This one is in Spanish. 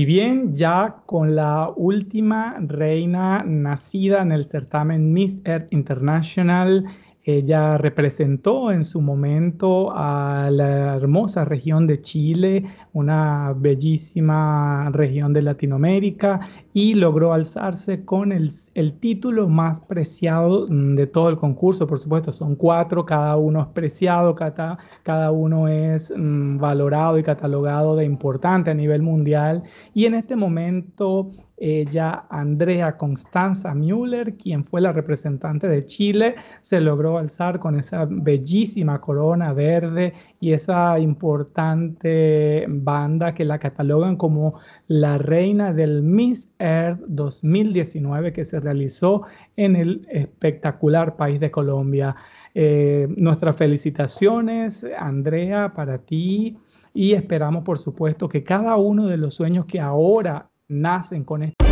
Y bien, ya con la última reina nacida en el certamen Miss Earth International, ella representó en su momento a la hermosa región de Chile, una bellísima región de Latinoamérica, y logró alzarse con el, título más preciado mm, de todo el concurso. Por supuesto, son cuatro, cada uno es preciado, cada, cada uno es mm, valorado y catalogado de importante a nivel mundial. Y en este momento ella, Andrea Constanza Müller, quien fue la representante de Chile, se logró alzar con esa bellísima corona verde y esa importante banda que la catalogan como la reina del Miss Earth 2019 que se realizó en el espectacular país de Colombia. Eh, nuestras felicitaciones, Andrea, para ti y esperamos por supuesto que cada uno de los sueños que ahora nacen con esto